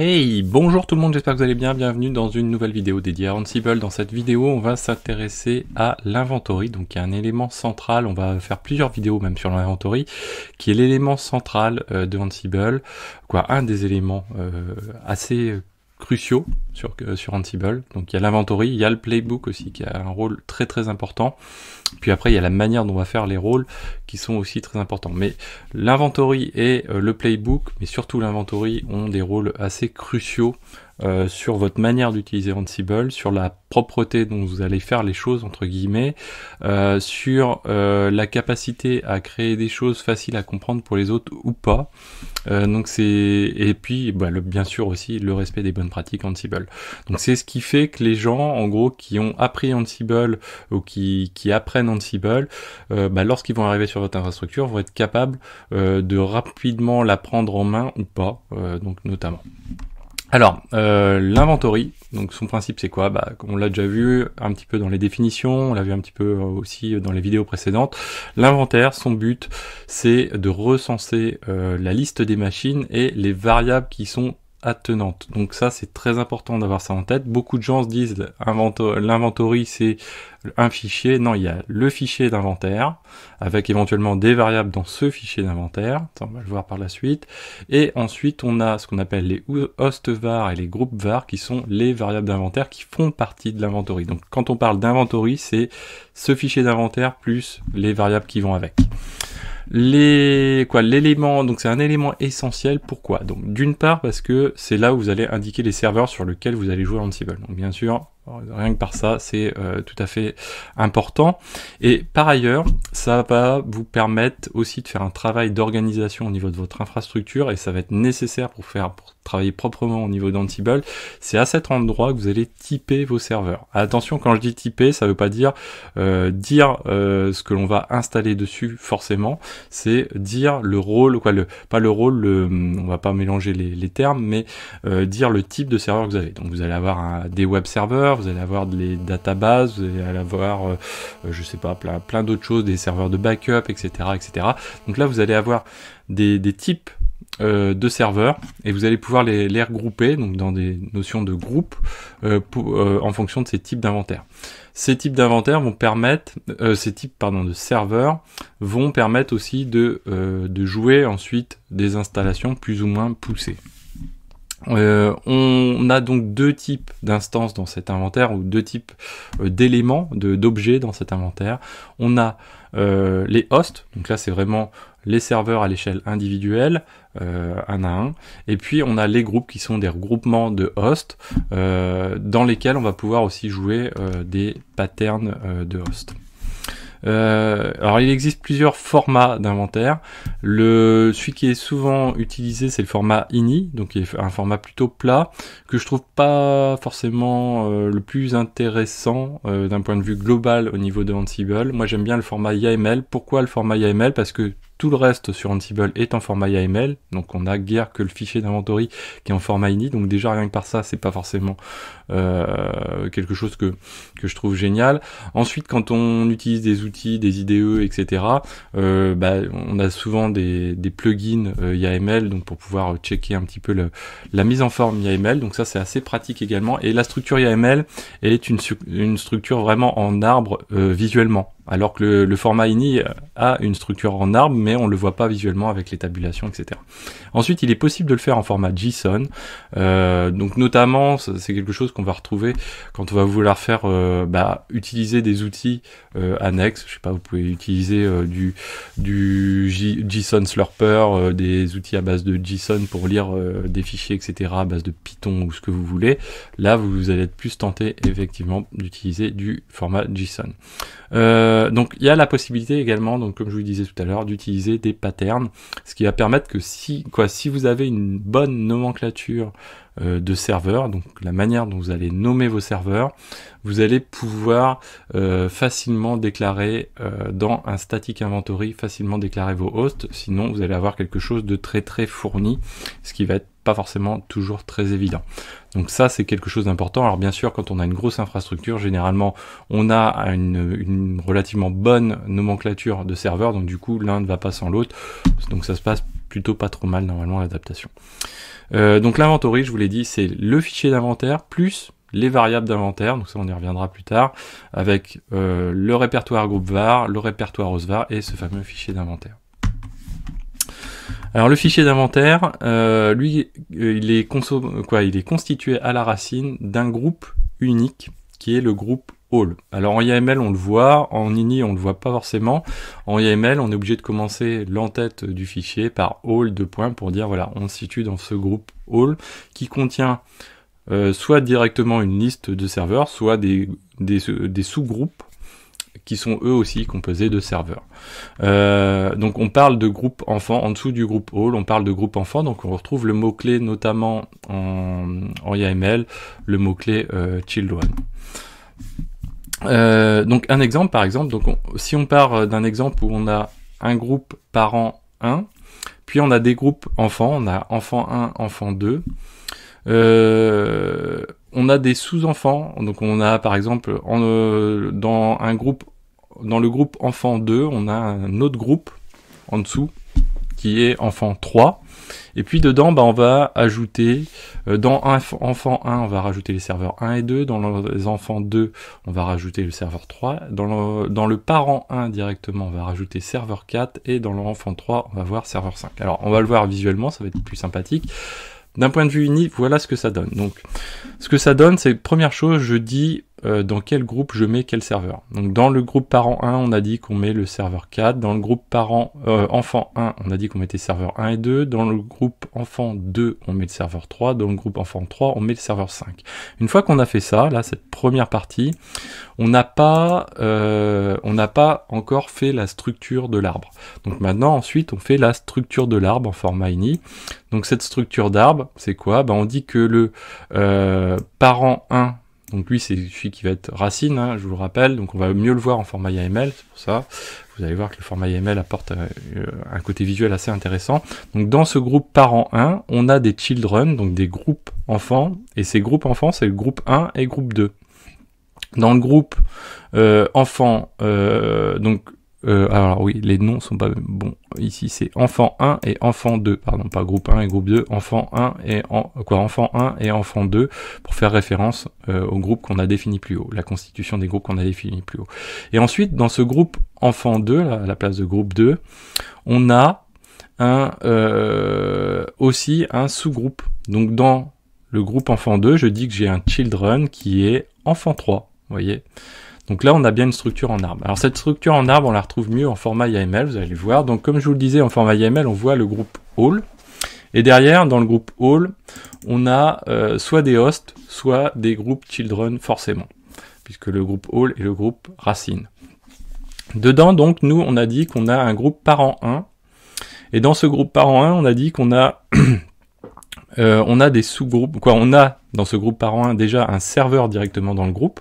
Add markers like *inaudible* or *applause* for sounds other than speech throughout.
Hey, bonjour tout le monde, j'espère que vous allez bien, bienvenue dans une nouvelle vidéo dédiée à Ansible. Dans cette vidéo, on va s'intéresser à l'inventory, donc y a un élément central, on va faire plusieurs vidéos même sur l'inventory, qui est l'élément central euh, de Ansible, quoi, un des éléments euh, assez cruciaux sur, euh, sur Ansible. Donc il y a l'inventory, il y a le playbook aussi qui a un rôle très très important. Puis après il y a la manière dont on va faire les rôles qui sont aussi très importants. Mais l'inventory et euh, le playbook, mais surtout l'inventory, ont des rôles assez cruciaux euh, sur votre manière d'utiliser Ansible, sur la propreté dont vous allez faire les choses entre guillemets, euh, sur euh, la capacité à créer des choses faciles à comprendre pour les autres ou pas. donc c'est et puis bah, bien sûr aussi le respect des bonnes pratiques Ansible. Donc c'est ce qui fait que les gens en gros qui ont appris Ansible ou qui, qui apprennent Ansible, bah, lorsqu'ils vont arriver sur votre infrastructure, vont être capables de rapidement la prendre en main ou pas, donc notamment. Alors, euh, l'inventory, donc son principe c'est quoi bah, On l'a déjà vu un petit peu dans les définitions, on l'a vu un petit peu euh, aussi dans les vidéos précédentes. L'inventaire, son but, c'est de recenser euh, la liste des machines et les variables qui sont attenante. Donc ça, c'est très important d'avoir ça en tête. Beaucoup de gens se disent l'inventory, c'est un fichier. Non, il y a le fichier d'inventaire avec éventuellement des variables dans ce fichier d'inventaire. On va le voir par la suite. Et ensuite, on a ce qu'on appelle les host var et les groupes var qui sont les variables d'inventaire qui font partie de l'inventory. Donc quand on parle d'inventory, c'est ce fichier d'inventaire plus les variables qui vont avec. Les quoi l'élément donc c'est un élément essentiel pourquoi donc d'une part parce que c'est là où vous allez indiquer les serveurs sur lesquels vous allez jouer Ansible donc bien sûr Rien que par ça, c'est euh, tout à fait important. Et par ailleurs, ça va vous permettre aussi de faire un travail d'organisation au niveau de votre infrastructure et ça va être nécessaire pour faire pour travailler proprement au niveau d'Antible. C'est à cet endroit que vous allez typer vos serveurs. Attention, quand je dis typer, ça ne veut pas dire euh, dire euh, ce que l'on va installer dessus forcément. C'est dire le rôle, quoi, le pas le rôle, le, on va pas mélanger les, les termes, mais dire le type de serveur que vous avez. Donc vous allez avoir un, des web serveurs vous allez avoir des databases, vous allez avoir, je euh, je sais pas, plein, d'autres choses, des serveurs de backup, etc., etc. Donc là, vous allez avoir des, types euh, de serveurs et vous allez pouvoir les, regrouper donc dans des notions de groupe euh, en fonction de ces types d'inventaires. Ces types d'inventaires vont permettre, ces types pardon de serveurs vont permettre aussi de jouer ensuite des installations plus ou moins poussées. Euh, on a donc deux types d'instances dans cet inventaire ou deux types euh, d'éléments, d'objets dans cet inventaire. On a euh, les hosts, donc là c'est vraiment les serveurs à l'échelle individuelle, un à un, et puis on a les groupes qui sont des regroupements de hosts dans lesquels on va pouvoir aussi jouer des patterns de hosts. Euh, alors il existe plusieurs formats d'inventaire. Le celui qui est souvent utilisé, c'est le format INI, donc est un format plutôt plat que je trouve pas forcément euh, le plus intéressant euh, d'un point de vue global au niveau de Ansible. Moi j'aime bien le format YAML. Pourquoi le format YAML Parce que tout le reste sur Ansible est en format YAML, donc on n'a guère que le fichier d'inventory qui est en format ini, donc déjà rien que par ça, c'est pas forcément euh, quelque chose que, que je trouve génial. Ensuite, quand on utilise des outils, des IDE, etc., euh, bah, on a souvent des, plugins euh, YAML, donc pour pouvoir checker un petit peu le, la mise en forme YAML, donc ça c'est assez pratique également, et la structure YAML, elle est une, une structure vraiment en arbre visuellement. Alors que le, format INI euh, a une structure en arbre, mais on ne le voit pas visuellement avec les tabulations, etc. Ensuite, il est possible de le faire en format JSON. Euh, donc notamment, c'est quelque chose qu'on va retrouver quand on va vouloir faire euh, bah, utiliser des outils annexes. Je sais pas, vous pouvez utiliser du, du JSON Slurper, des outils à base de JSON pour lire des fichiers, etc. à base de Python ou ce que vous voulez. Là, vous, allez être plus tenté effectivement d'utiliser du format JSON. Euh, donc il y a la possibilité également, donc comme je vous disais tout à l'heure, d'utiliser des patterns, ce qui va permettre que si quoi, si vous avez une bonne nomenclature euh, de serveurs, donc la manière dont vous allez nommer vos serveurs, vous allez pouvoir euh, facilement déclarer dans un static inventory facilement déclarer vos hosts. Sinon, vous allez avoir quelque chose de très très fourni, ce qui va être forcément toujours très évident. Donc ça, c'est quelque chose d'important. Alors bien sûr, quand on a une grosse infrastructure, généralement, on a une, relativement bonne nomenclature de serveurs, donc du coup, l'un ne va pas sans l'autre. Donc ça se passe plutôt pas trop mal normalement l'adaptation. Euh, donc l'inventory, je vous l'ai dit, c'est le fichier d'inventaire plus les variables d'inventaire, donc ça on y reviendra plus tard, avec euh, le répertoire groupe var, le répertoire osvar et ce fameux fichier d'inventaire. Alors le fichier d'inventaire, euh, lui, euh, il est, constitué à la racine d'un groupe unique qui est le groupe all. Alors en YAML on le voit, en INI on le voit pas forcément. En YAML on est obligé de commencer l'entête du fichier par all de points pour dire voilà on se situe dans ce groupe all qui contient euh, soit directement une liste de serveurs, soit des sous-groupes qui sont eux aussi composés de serveurs. Euh, donc on parle de groupe enfant en dessous du groupe hall on parle de groupe enfant, donc on retrouve le mot-clé notamment en, YAML, le mot-clé euh, children. Euh, donc un exemple par exemple, donc si on part d'un exemple où on a un groupe parent 1, puis on a des groupes enfants, on a enfant 1, enfant 2, on a des sous-enfants. Donc on a par exemple en, euh, dans un groupe, dans le groupe enfant 2, on a un autre groupe en dessous qui est enfant 3. Et puis dedans, bah, on va ajouter, euh, dans enfant 1, on va rajouter les serveurs 1 et 2, dans les enfants 2, on va rajouter le serveur 3, dans dans le parent 1 directement, on va rajouter serveur 4, et dans l'enfant 3, on va voir serveur 5. Alors on va le voir visuellement, ça va être plus sympathique. D'un point de vue unique voilà ce que ça donne. Donc, ce que ça donne, c'est première chose, je dis euh, dans quel groupe je mets quel serveur. Donc dans le groupe parent 1, on a dit qu'on met le serveur 4. Dans le groupe parent euh, enfant 1, on a dit qu'on mettait serveur 1 et 2. Dans le groupe enfant 2, on met le serveur 3. Dans le groupe enfant 3, on met le serveur 5. Une fois qu'on a fait ça, là, cette première partie, on n'a pas, euh, on n'a pas encore fait la structure de l'arbre. Donc maintenant, ensuite, on fait la structure de l'arbre en format ini. Donc cette structure d'arbre, c'est quoi ben, On dit que le parent 1 donc lui, c'est celui qui va être racine, hein, je vous le rappelle. Donc on va mieux le voir en format YAML, c'est pour ça. Vous allez voir que le format YAML apporte euh, un côté visuel assez intéressant. Donc dans ce groupe parent 1, on a des children, donc des groupes enfants. Et ces groupes enfants, c'est le groupe 1 et groupe 2. Dans le groupe euh, enfants, euh, donc euh, ah, alors oui, les noms sont pas bons. Ici, c'est enfant 1 et enfant 2. Pardon, pas groupe 1 et groupe 2. Enfant 1 et en, quoi Enfant 1 et enfant 2 pour faire référence euh, au groupe qu'on a défini plus haut, la constitution des groupes qu'on a défini plus haut. Et ensuite, dans ce groupe enfant 2, à la place de groupe 2, on a un euh, aussi un sous-groupe. Donc dans le groupe enfant 2, je dis que j'ai un children qui est enfant 3. Vous voyez donc là, on a bien une structure en arbre. Alors cette structure en arbre, on la retrouve mieux en format YAML, vous allez le voir. Donc comme je vous le disais, en format YAML, on voit le groupe hall Et derrière, dans le groupe hall on a euh, soit des hosts, soit des groupes children, forcément. Puisque le groupe hall est le groupe racine. Dedans, donc, nous, on a dit qu'on a un groupe parent 1. Et dans ce groupe parent 1, on a dit qu'on a, *clears throat* euh, on a des sous-groupes. Quoi, on a dans ce groupe parent 1 déjà un serveur directement dans le groupe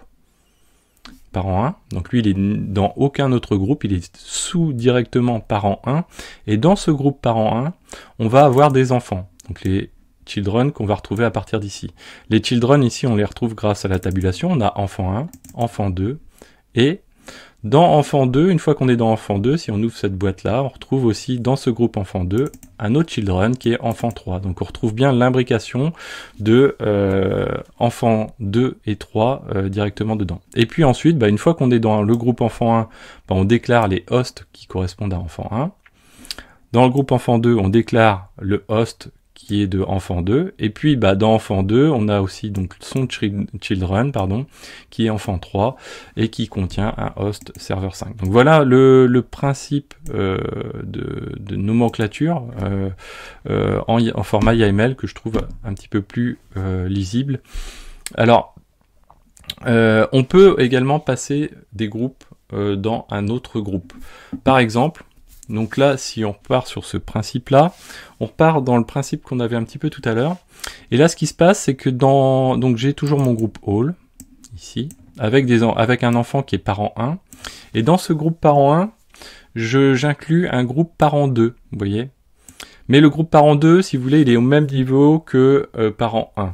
parent 1. Donc lui, il est dans aucun autre groupe, il est sous directement parent 1. Et dans ce groupe parent 1, on va avoir des enfants. Donc les children qu'on va retrouver à partir d'ici. Les children ici, on les retrouve grâce à la tabulation. On a enfant 1, enfant 2 et dans Enfant 2, une fois qu'on est dans Enfant 2, si on ouvre cette boîte-là, on retrouve aussi dans ce groupe Enfant 2 un autre Children qui est Enfant 3. Donc on retrouve bien l'imbrication de euh, Enfant 2 et 3 euh, directement dedans. Et puis ensuite, bah, une fois qu'on est dans le groupe Enfant 1, bah, on déclare les hosts qui correspondent à Enfant 1. Dans le groupe Enfant 2, on déclare le host qui est de Enfant 2. Et puis bah, dans Enfant 2, on a aussi donc son Children, pardon, qui est Enfant 3 et qui contient un host serveur 5. Donc voilà le, le principe euh, de, de, nomenclature euh, euh, en, format YAML que je trouve un petit peu plus lisible. Alors, on peut également passer des groupes dans un autre groupe. Par exemple, donc là, si on part sur ce principe-là, on part dans le principe qu'on avait un petit peu tout à l'heure. Et là, ce qui se passe, c'est que dans... Donc j'ai toujours mon groupe All, ici, avec, des avec un enfant qui est parent 1. Et dans ce groupe parent 1, j'inclus un groupe parent 2, vous voyez mais le groupe parent 2, si vous voulez, il est au même niveau que euh, parent 1.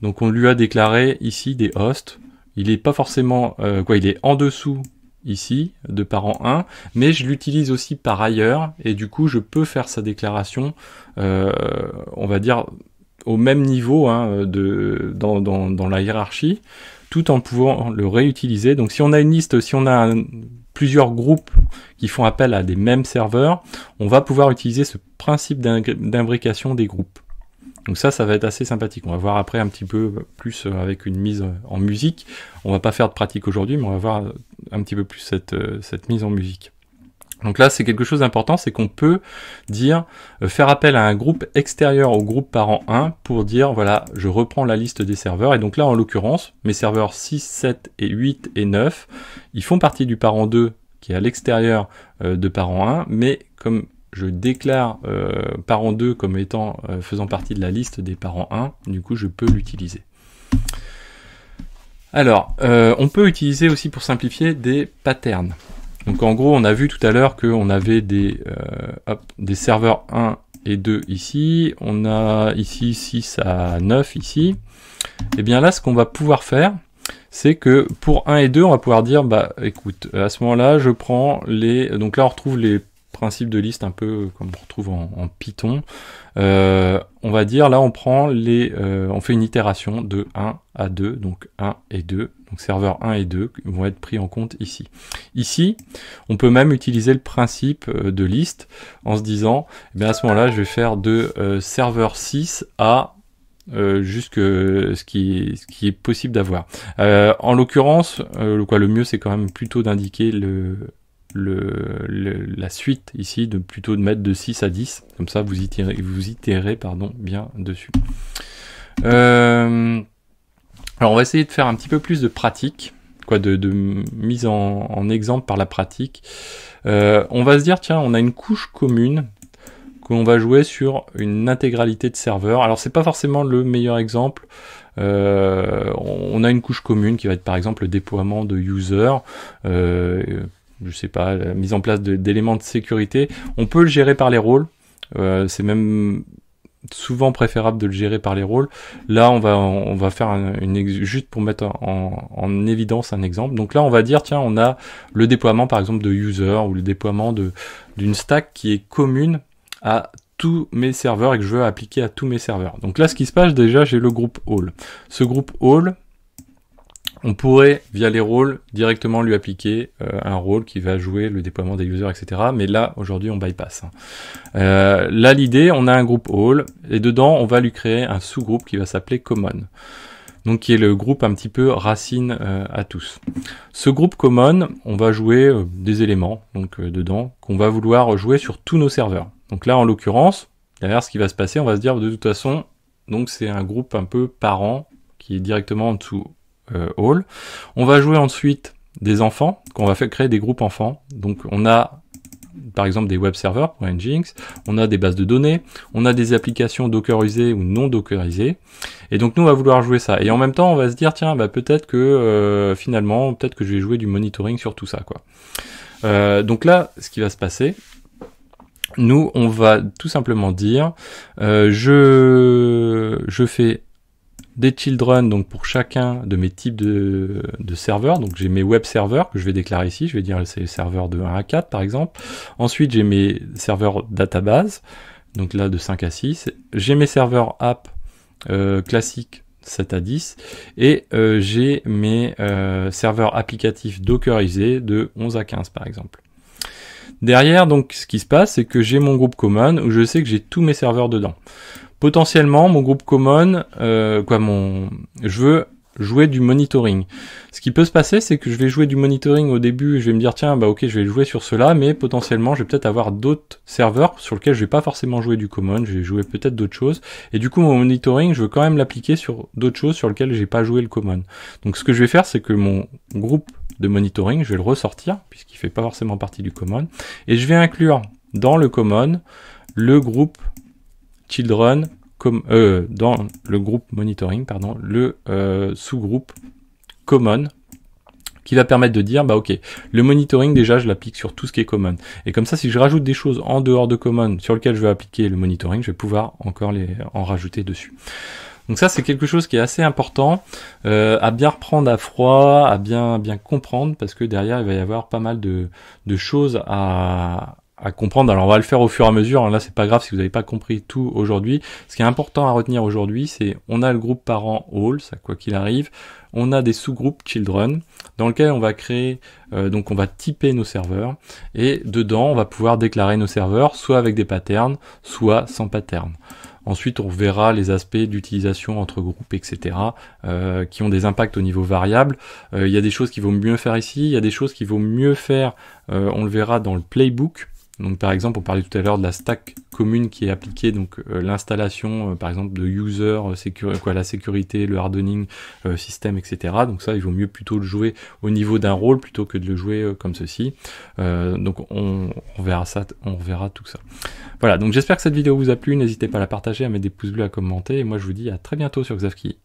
Donc on lui a déclaré ici des hosts. Il n'est pas forcément... Euh, quoi, il est en dessous ici de parent 1, mais je l'utilise aussi par ailleurs et du coup je peux faire sa déclaration, euh, on va dire au même niveau hein, de, dans, la hiérarchie, tout en pouvant le réutiliser. Donc si on a une liste, si on a plusieurs groupes qui font appel à des mêmes serveurs, on va pouvoir utiliser ce principe d'imbrication des groupes. Donc ça, ça va être assez sympathique. On va voir après un petit peu plus avec une mise en musique. On va pas faire de pratique aujourd'hui, mais on va voir un petit peu plus euh, cette, mise en musique. Donc là, c'est quelque chose d'important, c'est qu'on peut dire, euh, faire appel à un groupe extérieur au groupe parent 1 pour dire, voilà, je reprends la liste des serveurs. Et donc là, en l'occurrence, mes serveurs 6, 7 et 8 et 9, ils font partie du parent 2 qui est à l'extérieur euh, de parent 1, mais comme je déclare parent 2 comme étant faisant partie de la liste des parents 1, du coup, je peux l'utiliser. Alors, euh, on peut utiliser aussi pour simplifier des patterns. Donc en gros, on a vu tout à l'heure qu'on avait des, euh, des serveurs 1 et 2 ici, on a ici 6 à 9 ici. Et eh bien là, ce qu'on va pouvoir faire, c'est que pour 1 et 2, on va pouvoir dire, bah écoute, à ce moment-là, je prends les... Donc là, on retrouve les principe de liste un peu euh, comme on retrouve en, Python. Euh, on va dire là on prend les euh, on fait une itération de 1 à 2 donc 1 et 2 donc serveur 1 et 2 vont être pris en compte ici. Ici, on peut même utiliser le principe de liste en se disant eh bien à ce moment-là, je vais faire de serveur 6 à jusque ce qui est, ce qui est possible d'avoir. en l'occurrence, le, quoi, le mieux c'est quand même plutôt d'indiquer le le, la suite ici de plutôt de mettre de 6 à 10. Comme ça, vous itérez, vous itérez pardon, bien dessus. Euh, alors, on va essayer de faire un petit peu plus de pratique, quoi, de, mise en, exemple par la pratique. Euh, on va se dire, tiens, on a une couche commune qu'on va jouer sur une intégralité de serveurs. Alors, c'est pas forcément le meilleur exemple. Euh, on a une couche commune qui va être par exemple le déploiement de users je sais pas, la mise en place d'éléments de, sécurité. On peut le gérer par les rôles. Euh, c'est même souvent préférable de le gérer par les rôles. Là, on va, on va faire une une juste pour mettre en, en, évidence un exemple. Donc là, on va dire, tiens, on a le déploiement, par exemple, de user ou le déploiement de d'une stack qui est commune à tous mes serveurs et que je veux appliquer à tous mes serveurs. Donc là, ce qui se passe, déjà, j'ai le groupe all. Ce groupe all, on pourrait, via les rôles, directement lui appliquer euh, un rôle qui va jouer le déploiement des users, etc. Mais là, aujourd'hui, on bypass. Hein. Euh, là, l'idée, on a un groupe all, et dedans, on va lui créer un sous-groupe qui va s'appeler common. Donc qui est le groupe un petit peu racine euh, à tous. Ce groupe common, on va jouer des éléments donc dedans qu'on va vouloir jouer sur tous nos serveurs. Donc là en l'occurrence, derrière ce qui va se passer, on va se dire de toute façon, donc c'est un groupe un peu parent qui est directement en dessous euh, on va jouer ensuite des enfants, qu'on va faire créer des groupes enfants. Donc on a par exemple des web servers pour Nginx, on a des bases de données, on a des applications dockerisées ou non dockerisées, et donc nous on va vouloir jouer ça. Et en même temps on va se dire tiens bah peut-être que euh, finalement peut-être que je vais jouer du monitoring sur tout ça quoi. Euh, donc là ce qui va se passer, nous on va tout simplement dire je je fais des children donc pour chacun de mes types de, serveurs. Donc j'ai mes web serveurs que je vais déclarer ici, je vais dire c'est serveurs de 1 à 4 par exemple. Ensuite j'ai mes serveurs database, donc là de 5 à 6. J'ai mes serveurs app euh, classiques 7 à 10 et euh, j'ai mes euh, serveurs applicatifs dockerisés de 11 à 15 par exemple. Derrière donc ce qui se passe c'est que j'ai mon groupe common où je sais que j'ai tous mes serveurs dedans potentiellement mon groupe common, euh, quoi, mon, je veux jouer du monitoring. Ce qui peut se passer, c'est que je vais jouer du monitoring au début, je vais me dire tiens bah ok je vais jouer sur cela, mais potentiellement je vais peut-être avoir d'autres serveurs sur lesquels je vais pas forcément jouer du common, je vais jouer peut-être d'autres choses, et du coup mon monitoring je veux quand même l'appliquer sur d'autres choses sur lesquelles j'ai pas joué le common. Donc ce que je vais faire c'est que mon groupe de monitoring, je vais le ressortir, puisqu'il fait pas forcément partie du common, et je vais inclure dans le common le groupe children, comme euh, dans le groupe monitoring, pardon, le euh, sous-groupe common, qui va permettre de dire, bah ok, le monitoring déjà je l'applique sur tout ce qui est common. Et comme ça, si je rajoute des choses en dehors de common sur lesquelles je vais appliquer le monitoring, je vais pouvoir encore les, en rajouter dessus. Donc ça, c'est quelque chose qui est assez important euh, à bien reprendre à froid, à bien bien comprendre, parce que derrière, il va y avoir pas mal de, de choses à, à comprendre. Alors on va le faire au fur et à mesure. Hein. Là, c'est pas grave si vous n'avez pas compris tout aujourd'hui. Ce qui est important à retenir aujourd'hui, c'est on a le groupe parent all, ça quoi qu'il arrive. On a des sous-groupes children dans lequel on va créer, euh, donc on va typer nos serveurs et dedans on va pouvoir déclarer nos serveurs soit avec des patterns, soit sans patterns. Ensuite, on verra les aspects d'utilisation entre groupes, etc., euh, qui ont des impacts au niveau variable. Euh, il y a des choses qui vaut mieux faire ici, il y a des choses qui vaut mieux faire, on le verra dans le playbook, donc par exemple, on parlait tout à l'heure de la stack commune qui est appliquée, donc euh, l'installation euh, par exemple de user, euh, quoi, la sécurité, le hardening, système, etc. Donc ça, il vaut mieux plutôt le jouer au niveau d'un rôle plutôt que de le jouer comme ceci. donc on, verra ça, on verra tout ça. Voilà, donc j'espère que cette vidéo vous a plu, n'hésitez pas à la partager, à mettre des pouces bleus, à commenter, et moi je vous dis à très bientôt sur Xavki.